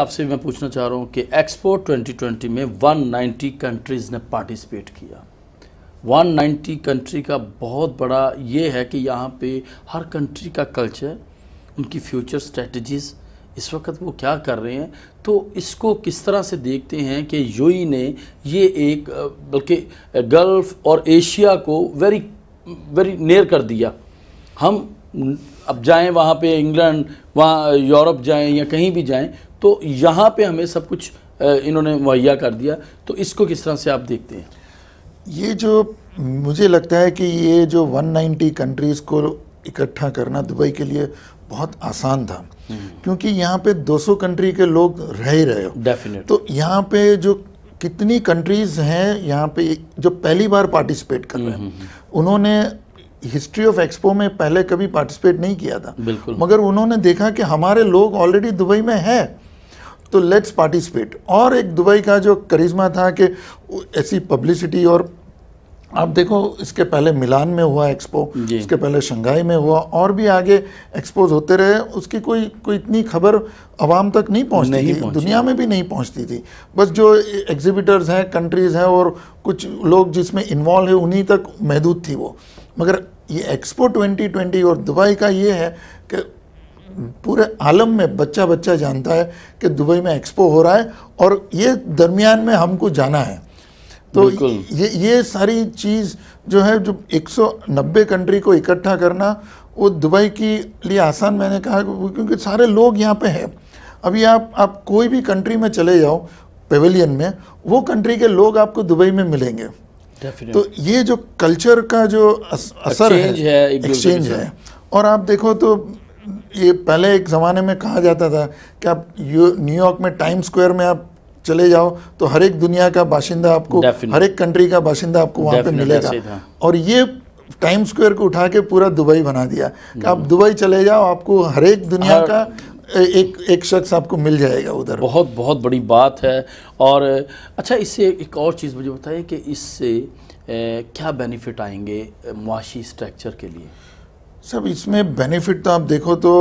आपसे मैं पूछना चाह रहा हूँ कि एक्सपो 2020 में 190 कंट्रीज़ ने पार्टिसिपेट किया 190 कंट्री का बहुत बड़ा ये है कि यहाँ पे हर कंट्री का कल्चर उनकी फ्यूचर स्ट्रेटजीज़ इस वक्त वो क्या कर रहे हैं तो इसको किस तरह से देखते हैं कि यूई ने ये एक बल्कि गल्फ़ और एशिया को वेरी वेरी नेर कर दिया हम अब जाएं वहाँ पे इंग्लैंड वहाँ यूरोप जाएँ या कहीं भी जाएँ तो यहाँ पर हमें सब कुछ इन्होंने मुहैया कर दिया तो इसको किस तरह से आप देखते हैं ये जो मुझे लगता है कि ये जो 190 कंट्रीज़ को इकट्ठा करना दुबई के लिए बहुत आसान था हम्म। क्योंकि यहाँ पे 200 कंट्री के लोग रह ही रहे हो डेफिनेट तो यहाँ पे जो कितनी कंट्रीज़ हैं यहाँ पे जो पहली बार पार्टिसिपेट कर रहे हैं हम्म, हम्म, उन्होंने हिस्ट्री ऑफ एक्सपो में पहले कभी पार्टिसिपेट नहीं किया था बिल्कुल मगर उन्होंने देखा कि हमारे लोग ऑलरेडी दुबई में हैं तो लेट्स पार्टिसिपेट और एक दुबई का जो करिश्मा था कि ऐसी पब्लिसिटी और आप देखो इसके पहले मिलान में हुआ एक्सपो इसके पहले शंघाई में हुआ और भी आगे एक्सपोज होते रहे उसकी कोई कोई इतनी खबर आवाम तक नहीं पहुंचती नहीं थी दुनिया में भी नहीं पहुंचती थी बस जो एग्जिबिटर्स हैं कंट्रीज़ हैं और कुछ लोग जिसमें इन्वॉल्व है उन्हीं तक महदूद थी वो मगर ये एक्सपो 2020 और दुबई का ये है कि पूरे आलम में बच्चा बच्चा जानता है कि दुबई में एक्सपो हो रहा है और ये दरमियान में हमको जाना है तो ये ये सारी चीज़ जो है जो 190 कंट्री को इकट्ठा करना वो दुबई के लिए आसान मैंने कहा क्योंकि सारे लोग यहाँ पे हैं अभी आप आप कोई भी कंट्री में चले जाओ पेविलियन में वो कंट्री के लोग आपको दुबई में मिलेंगे तो ये जो कल्चर का जो अस, असर है एक्सचेंज है, है और आप देखो तो ये पहले एक ज़माने में कहा जाता था कि आप न्यूयॉर्क में टाइम स्क्वायर में आप चले जाओ तो हर एक दुनिया का बाशिंदा आपको हर एक कंट्री का बाशिंदा आपको वहाँ पे मिलेगा और ये टाइम स्क्वायर को उठा के पूरा दुबई बना दिया कि आप हम्म। दुबई चले जाओ आपको हर एक दुनिया का एक एक शख्स आपको मिल जाएगा उधर बहुत बहुत बड़ी बात है और अच्छा इससे एक और चीज़ मुझे बताइए कि इससे क्या बेनिफिट आएंगे मुआशी स्ट्रक्चर के लिए सब इसमें बेनिफिट तो आप देखो तो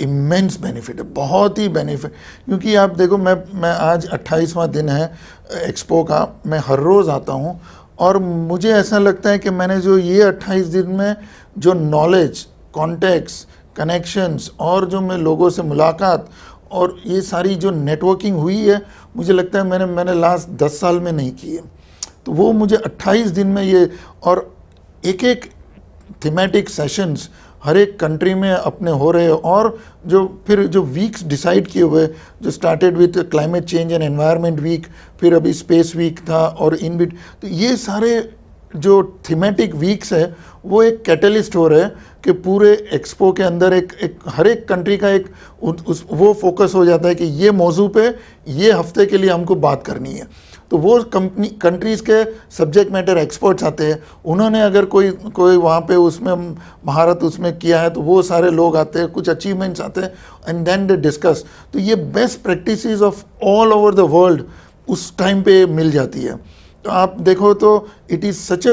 इमेंस बेनिफिट है बहुत ही बेनिफिट क्योंकि आप देखो मैं मैं आज 28वां दिन है एक्सपो का मैं हर रोज़ आता हूँ और मुझे ऐसा लगता है कि मैंने जो ये 28 दिन में जो नॉलेज कॉन्टेक्ट्स कनेक्शंस और जो मैं लोगों से मुलाकात और ये सारी जो नेटवर्किंग हुई है मुझे लगता है मैंने मैंने लास्ट दस साल में नहीं की है तो वो मुझे अट्ठाईस दिन में ये और एक एक थीमेटिक सेशंस हर एक कंट्री में अपने हो रहे और जो फिर जो वीक्स डिसाइड किए हुए जो started with climate change and environment week फिर अभी स्पेस वीक था और इन बिट तो ये सारे जो थीमेटिक वीक्स है वो एक कैटलिस्ट हो रहे हैं कि पूरे एक्सपो के अंदर एक एक हर एक कंट्री का एक उस वो फोकस हो जाता है कि ये मौजू पे ये हफ्ते के लिए हमको बात करनी है तो वो कंपनी कंट्रीज़ के सब्जेक्ट मैटर एक्सपर्ट्स आते हैं उन्होंने अगर कोई कोई वहाँ पे उसमें महारत उसमें किया है तो वो सारे लोग आते हैं कुछ अचीवमेंट्स आते हैं एंड देन दे डिस्कस तो ये best practice of all over the world उस टाइम पे मिल जाती है तो आप देखो तो it is such a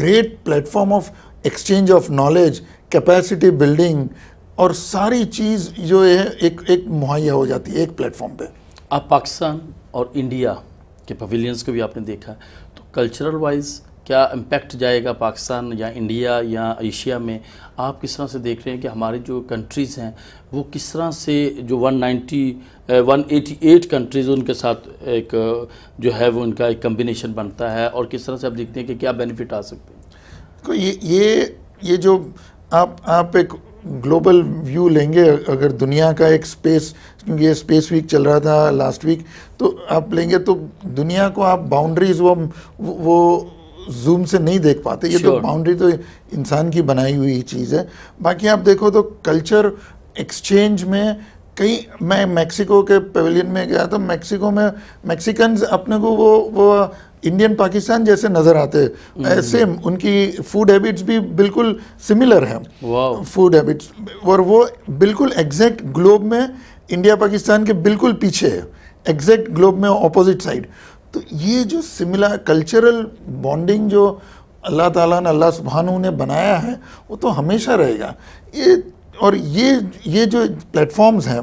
great platform of exchange of knowledge capacity building और सारी चीज़ जो है एक एक मुहैया हो जाती है एक प्लेटफॉर्म पे आप पाकिस्तान और इंडिया के पवेलियंस को भी आपने देखा तो कल्चरल वाइज क्या इम्पैक्ट जाएगा पाकिस्तान या इंडिया या एशिया में आप किस तरह से देख रहे हैं कि हमारे जो कंट्रीज़ हैं वो किस तरह से जो 190 188 कंट्रीज़ उनके साथ एक जो है वो उनका एक कम्बिनेशन बनता है और किस तरह से आप देखते हैं कि क्या बेनिफिट आ सकते हैं तो ये ये ये जो आप आप एक ग्लोबल व्यू लेंगे अगर दुनिया का एक स्पेस क्योंकि ये स्पेस वीक चल रहा था लास्ट वीक तो आप लेंगे तो दुनिया को आप बाउंड्रीज वो वो जूम से नहीं देख पाते ये तो sure. तो बाउंड्री तो इंसान की बनाई हुई चीज़ है बाकी आप देखो तो कल्चर एक्सचेंज में कई मैं मैक्सिको के पवेलियन में गया तो मैक्सिको में मैक्सिकन्स अपने को वो वो इंडियन पाकिस्तान जैसे नज़र आते हैं सेम हम्म। उनकी फूड हैबिट्स भी बिल्कुल सिमिलर है फूड हैबिट्स और वो बिल्कुल एग्जैक्ट ग्लोब में इंडिया पाकिस्तान के बिल्कुल पीछे है एग्जैक्ट ग्लोब में ऑपोजिट साइड तो ये जो सिमिलर कल्चरल बॉन्डिंग जो अल्लाह ताला ने अल्लाह सुबहानू ने बनाया है वो तो हमेशा रहेगा ये और ये ये जो प्लेटफॉर्म्स हैं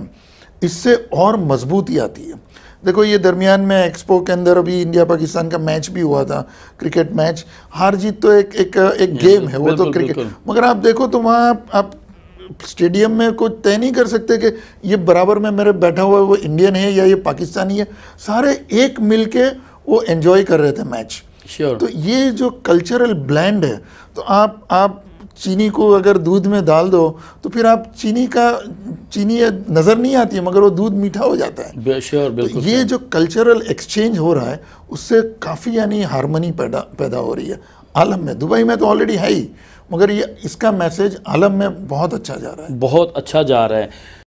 इससे और मजबूती आती है देखो ये दरमियान में एक्सपो के अंदर अभी इंडिया पाकिस्तान का मैच भी हुआ था क्रिकेट मैच हार जीत तो एक एक एक गेम है वो तो क्रिकेट मगर आप देखो तो वहाँ आप स्टेडियम में कोई तय नहीं कर सकते कि ये बराबर में मेरे बैठा हुआ है वो इंडियन है या ये पाकिस्तानी है सारे एक मिल के वो एन्जॉय कर रहे थे मैच sure. तो ये जो कल्चरल ब्लैंड है तो आप आप चीनी को अगर दूध में डाल दो तो फिर आप चीनी का चीनी नज़र नहीं आती है मगर वो दूध मीठा हो जाता है बेशर, तो बिल्कुल तो ये जो कल्चरल एक्सचेंज हो रहा है उससे काफ़ी यानी हारमोनी पैदा पैदा हो रही है आलम में दुबई में तो ऑलरेडी है ही मगर ये इसका मैसेज आलम में बहुत अच्छा जा रहा है बहुत अच्छा जा रहा है